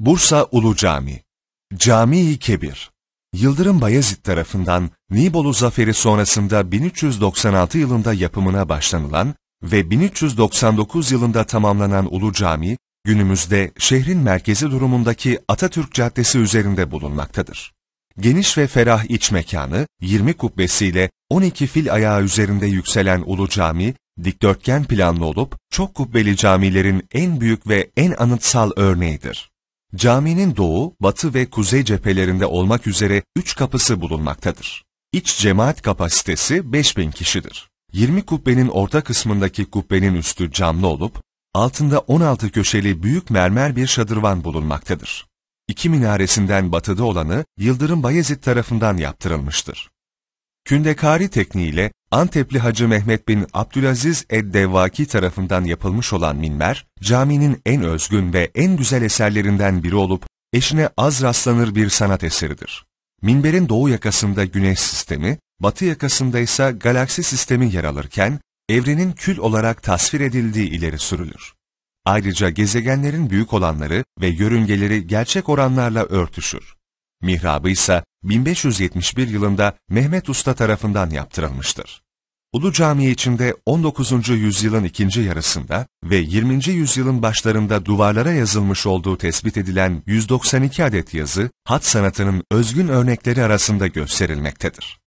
Bursa Ulu Cami Cami-i Kebir Yıldırım Bayezid tarafından Nibolu Zaferi sonrasında 1396 yılında yapımına başlanılan ve 1399 yılında tamamlanan Ulu Cami, günümüzde şehrin merkezi durumundaki Atatürk Caddesi üzerinde bulunmaktadır. Geniş ve ferah iç mekanı, 20 kubbesiyle 12 fil ayağı üzerinde yükselen Ulu Cami, dikdörtgen planlı olup çok kubbeli camilerin en büyük ve en anıtsal örneğidir. Caminin doğu, batı ve kuzey cephelerinde olmak üzere 3 kapısı bulunmaktadır. İç cemaat kapasitesi 5000 kişidir. 20 kubbenin orta kısmındaki kubbenin üstü camlı olup, altında 16 köşeli büyük mermer bir şadırvan bulunmaktadır. İki minaresinden batıda olanı Yıldırım Bayezid tarafından yaptırılmıştır. Kündekari tekniğiyle Antepli Hacı Mehmet bin Abdülaziz Eddevvaki tarafından yapılmış olan minber, caminin en özgün ve en güzel eserlerinden biri olup, eşine az rastlanır bir sanat eseridir. Minberin doğu yakasında güneş sistemi, batı yakasında ise galaksi sistemi yer alırken, evrenin kül olarak tasvir edildiği ileri sürülür. Ayrıca gezegenlerin büyük olanları ve yörüngeleri gerçek oranlarla örtüşür. Mihrabı ise 1571 yılında Mehmet Usta tarafından yaptırılmıştır. Ulu Camii içinde 19. yüzyılın ikinci yarısında ve 20. yüzyılın başlarında duvarlara yazılmış olduğu tespit edilen 192 adet yazı, hat sanatının özgün örnekleri arasında gösterilmektedir.